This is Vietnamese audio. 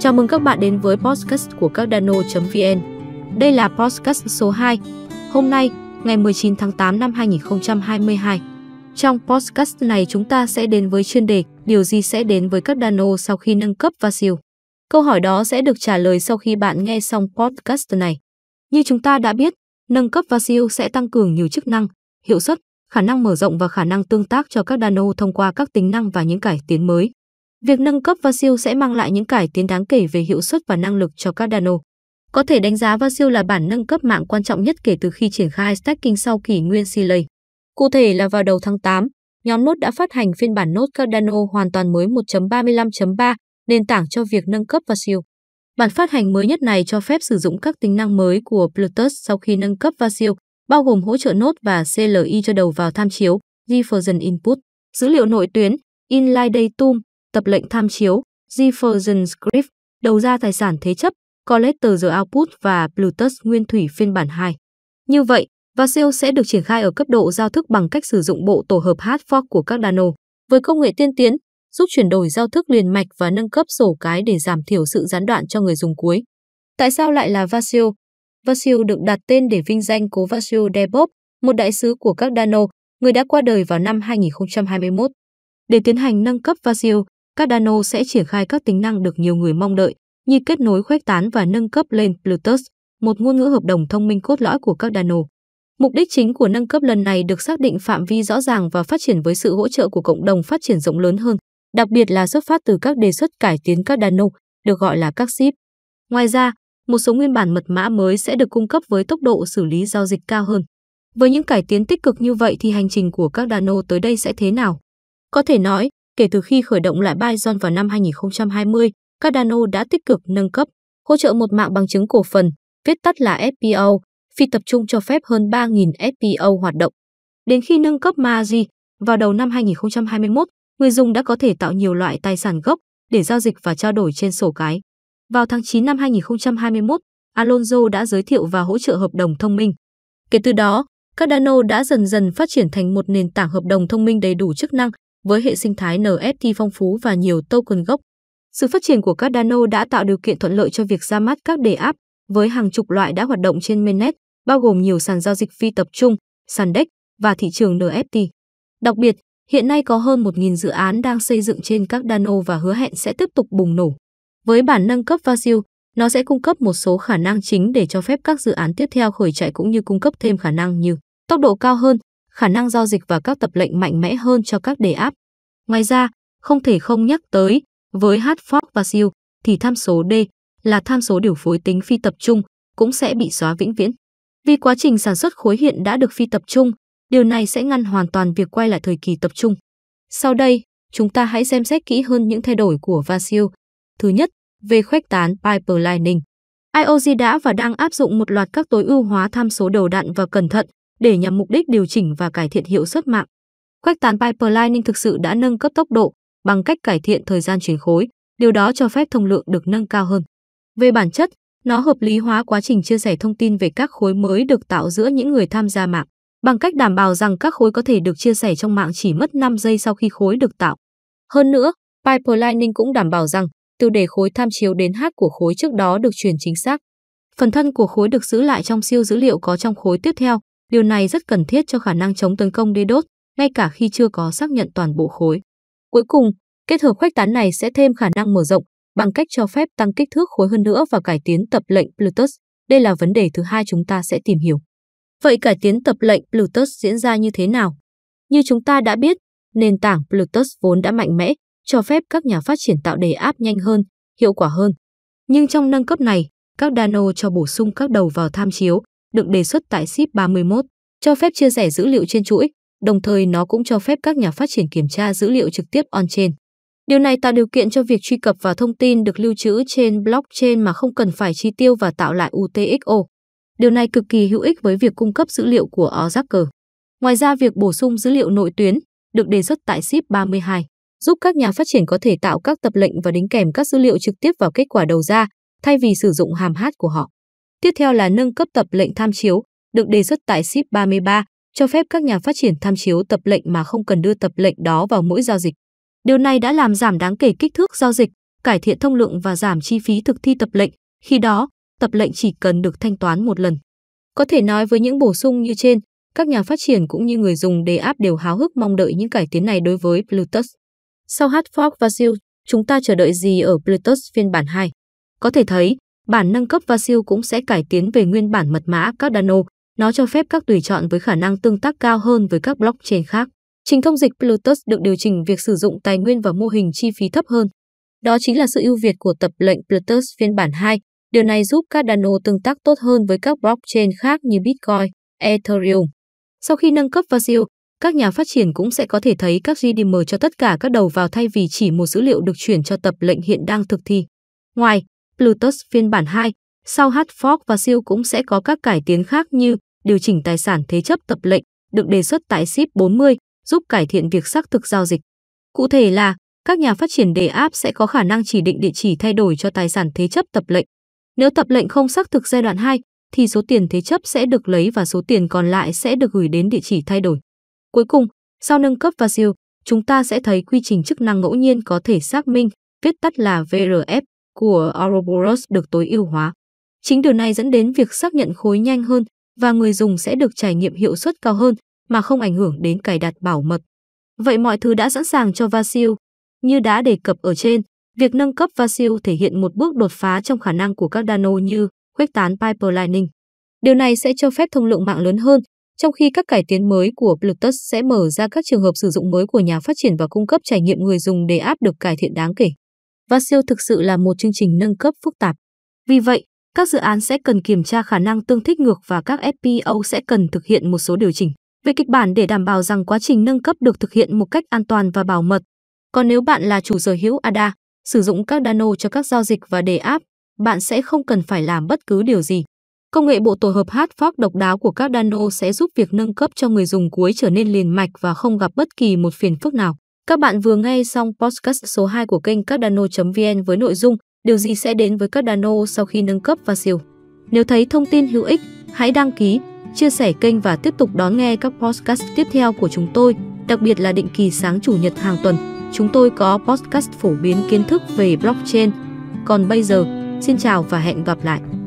Chào mừng các bạn đến với podcast của các dano.vn. Đây là podcast số 2. Hôm nay, ngày 19 tháng 8 năm 2022. Trong podcast này chúng ta sẽ đến với chuyên đề Điều gì sẽ đến với các dano sau khi nâng cấp và siêu? Câu hỏi đó sẽ được trả lời sau khi bạn nghe xong podcast này. Như chúng ta đã biết, nâng cấp và siêu sẽ tăng cường nhiều chức năng, hiệu suất, khả năng mở rộng và khả năng tương tác cho các dano thông qua các tính năng và những cải tiến mới. Việc nâng cấp Vasil sẽ mang lại những cải tiến đáng kể về hiệu suất và năng lực cho Cardano. Có thể đánh giá Vasil là bản nâng cấp mạng quan trọng nhất kể từ khi triển khai stacking sau kỷ nguyên Relay. Cụ thể là vào đầu tháng 8, nhóm Nốt đã phát hành phiên bản Nốt Cardano hoàn toàn mới 1.35.3, nền tảng cho việc nâng cấp Vasil. Bản phát hành mới nhất này cho phép sử dụng các tính năng mới của Plutus sau khi nâng cấp Vasil, bao gồm hỗ trợ nốt và CLI cho đầu vào tham chiếu, diffusion input, dữ liệu nội tuyến, inline datum, tập lệnh tham chiếu, Jefferson Script, đầu ra tài sản thế chấp, Collector the Output và Bluetooth nguyên thủy phiên bản 2. Như vậy, Vaseo sẽ được triển khai ở cấp độ giao thức bằng cách sử dụng bộ tổ hợp hard fork của các Dano. Với công nghệ tiên tiến, giúp chuyển đổi giao thức liền mạch và nâng cấp sổ cái để giảm thiểu sự gián đoạn cho người dùng cuối. Tại sao lại là Vaseo? Vaseo được đặt tên để vinh danh cố Vaseo Debop, một đại sứ của các Dano, người đã qua đời vào năm 2021. Để tiến hành nâng cấp Vaseo, các Cardano sẽ triển khai các tính năng được nhiều người mong đợi như kết nối khuếch tán và nâng cấp lên Plutus, một ngôn ngữ hợp đồng thông minh cốt lõi của các Cardano. Mục đích chính của nâng cấp lần này được xác định phạm vi rõ ràng và phát triển với sự hỗ trợ của cộng đồng phát triển rộng lớn hơn, đặc biệt là xuất phát từ các đề xuất cải tiến các Cardano, được gọi là các ship. Ngoài ra, một số nguyên bản mật mã mới sẽ được cung cấp với tốc độ xử lý giao dịch cao hơn. Với những cải tiến tích cực như vậy thì hành trình của các Dano tới đây sẽ thế nào? Có thể nói, Kể từ khi khởi động lại Bison vào năm 2020, Cardano đã tích cực nâng cấp, hỗ trợ một mạng bằng chứng cổ phần, viết tắt là FPO, phi tập trung cho phép hơn 3.000 FPO hoạt động. Đến khi nâng cấp Maji, vào đầu năm 2021, người dùng đã có thể tạo nhiều loại tài sản gốc để giao dịch và trao đổi trên sổ cái. Vào tháng 9 năm 2021, Alonso đã giới thiệu và hỗ trợ hợp đồng thông minh. Kể từ đó, Cardano đã dần dần phát triển thành một nền tảng hợp đồng thông minh đầy đủ chức năng với hệ sinh thái NFT phong phú và nhiều token gốc. Sự phát triển của Cardano đã tạo điều kiện thuận lợi cho việc ra mắt các đề app với hàng chục loại đã hoạt động trên mainnet, bao gồm nhiều sàn giao dịch phi tập trung, sàn DEX và thị trường NFT. Đặc biệt, hiện nay có hơn 1.000 dự án đang xây dựng trên các Cardano và hứa hẹn sẽ tiếp tục bùng nổ. Với bản nâng cấp Vasil, nó sẽ cung cấp một số khả năng chính để cho phép các dự án tiếp theo khởi chạy cũng như cung cấp thêm khả năng như tốc độ cao hơn, khả năng giao dịch và các tập lệnh mạnh mẽ hơn cho các đề áp. Ngoài ra, không thể không nhắc tới, với Hartford và Siêu thì tham số D là tham số điều phối tính phi tập trung cũng sẽ bị xóa vĩnh viễn. Vì quá trình sản xuất khối hiện đã được phi tập trung, điều này sẽ ngăn hoàn toàn việc quay lại thời kỳ tập trung. Sau đây, chúng ta hãy xem xét kỹ hơn những thay đổi của Vasil. Thứ nhất, về khuếch tán pipelining. IOG đã và đang áp dụng một loạt các tối ưu hóa tham số đầu đạn và cẩn thận để nhằm mục đích điều chỉnh và cải thiện hiệu suất mạng. Quách tán pipelining thực sự đã nâng cấp tốc độ bằng cách cải thiện thời gian chuyển khối, điều đó cho phép thông lượng được nâng cao hơn. Về bản chất, nó hợp lý hóa quá trình chia sẻ thông tin về các khối mới được tạo giữa những người tham gia mạng, bằng cách đảm bảo rằng các khối có thể được chia sẻ trong mạng chỉ mất 5 giây sau khi khối được tạo. Hơn nữa, pipelining cũng đảm bảo rằng tiêu đề khối tham chiếu đến H của khối trước đó được truyền chính xác. Phần thân của khối được giữ lại trong siêu dữ liệu có trong khối tiếp theo, Điều này rất cần thiết cho khả năng chống tấn công DDoS, ngay cả khi chưa có xác nhận toàn bộ khối. Cuối cùng, kết hợp khuếch tán này sẽ thêm khả năng mở rộng bằng cách cho phép tăng kích thước khối hơn nữa và cải tiến tập lệnh Plutus. Đây là vấn đề thứ hai chúng ta sẽ tìm hiểu. Vậy cải tiến tập lệnh Plutus diễn ra như thế nào? Như chúng ta đã biết, nền tảng Plutus vốn đã mạnh mẽ, cho phép các nhà phát triển tạo đề áp nhanh hơn, hiệu quả hơn. Nhưng trong nâng cấp này, các Dano cho bổ sung các đầu vào tham chiếu, được đề xuất tại SIP 31, cho phép chia sẻ dữ liệu trên chuỗi, đồng thời nó cũng cho phép các nhà phát triển kiểm tra dữ liệu trực tiếp on-chain. Điều này tạo điều kiện cho việc truy cập vào thông tin được lưu trữ trên blockchain mà không cần phải chi tiêu và tạo lại UTXO. Điều này cực kỳ hữu ích với việc cung cấp dữ liệu của Oracle. Ngoài ra, việc bổ sung dữ liệu nội tuyến được đề xuất tại SIP 32, giúp các nhà phát triển có thể tạo các tập lệnh và đính kèm các dữ liệu trực tiếp vào kết quả đầu ra thay vì sử dụng hàm hát của họ. Tiếp theo là nâng cấp tập lệnh tham chiếu, được đề xuất tại SIP 33, cho phép các nhà phát triển tham chiếu tập lệnh mà không cần đưa tập lệnh đó vào mỗi giao dịch. Điều này đã làm giảm đáng kể kích thước giao dịch, cải thiện thông lượng và giảm chi phí thực thi tập lệnh. Khi đó, tập lệnh chỉ cần được thanh toán một lần. Có thể nói với những bổ sung như trên, các nhà phát triển cũng như người dùng đề áp đều háo hức mong đợi những cải tiến này đối với Plutus. Sau Hard fork và Seal, chúng ta chờ đợi gì ở Plutus phiên bản 2? Có thể thấy, bản nâng cấp Vasil cũng sẽ cải tiến về nguyên bản mật mã Cardano. Nó cho phép các tùy chọn với khả năng tương tác cao hơn với các blockchain khác. Trình thông dịch Plutus được điều chỉnh việc sử dụng tài nguyên và mô hình chi phí thấp hơn. Đó chính là sự ưu việt của tập lệnh Plutus phiên bản 2. Điều này giúp Cardano tương tác tốt hơn với các blockchain khác như Bitcoin, Ethereum. Sau khi nâng cấp Vasil, các nhà phát triển cũng sẽ có thể thấy các GDM cho tất cả các đầu vào thay vì chỉ một dữ liệu được chuyển cho tập lệnh hiện đang thực thi. Ngoài Plutus phiên bản 2, sau Hartford và siêu cũng sẽ có các cải tiến khác như điều chỉnh tài sản thế chấp tập lệnh được đề xuất tại SIP 40, giúp cải thiện việc xác thực giao dịch. Cụ thể là, các nhà phát triển đề app sẽ có khả năng chỉ định địa chỉ thay đổi cho tài sản thế chấp tập lệnh. Nếu tập lệnh không xác thực giai đoạn 2, thì số tiền thế chấp sẽ được lấy và số tiền còn lại sẽ được gửi đến địa chỉ thay đổi. Cuối cùng, sau nâng cấp và siêu, chúng ta sẽ thấy quy trình chức năng ngẫu nhiên có thể xác minh, viết tắt là VRF của Ouroboros được tối ưu hóa. Chính điều này dẫn đến việc xác nhận khối nhanh hơn và người dùng sẽ được trải nghiệm hiệu suất cao hơn mà không ảnh hưởng đến cài đặt bảo mật. Vậy mọi thứ đã sẵn sàng cho Vasil. Như đã đề cập ở trên, việc nâng cấp Vasil thể hiện một bước đột phá trong khả năng của các Dano như khuếch tán pipelining. Điều này sẽ cho phép thông lượng mạng lớn hơn, trong khi các cải tiến mới của Plutus sẽ mở ra các trường hợp sử dụng mới của nhà phát triển và cung cấp trải nghiệm người dùng để áp được cải thiện đáng kể và siêu thực sự là một chương trình nâng cấp phức tạp. Vì vậy, các dự án sẽ cần kiểm tra khả năng tương thích ngược và các FPO sẽ cần thực hiện một số điều chỉnh về kịch bản để đảm bảo rằng quá trình nâng cấp được thực hiện một cách an toàn và bảo mật. Còn nếu bạn là chủ sở hữu ADA, sử dụng các Dano cho các giao dịch và đề áp, bạn sẽ không cần phải làm bất cứ điều gì. Công nghệ bộ tổ hợp Hardfork độc đáo của các Dano sẽ giúp việc nâng cấp cho người dùng cuối trở nên liền mạch và không gặp bất kỳ một phiền phức nào. Các bạn vừa nghe xong podcast số 2 của kênh cardano.vn với nội dung Điều gì sẽ đến với Cardano sau khi nâng cấp và siêu. Nếu thấy thông tin hữu ích, hãy đăng ký, chia sẻ kênh và tiếp tục đón nghe các podcast tiếp theo của chúng tôi, đặc biệt là định kỳ sáng chủ nhật hàng tuần. Chúng tôi có podcast phổ biến kiến thức về blockchain. Còn bây giờ, xin chào và hẹn gặp lại.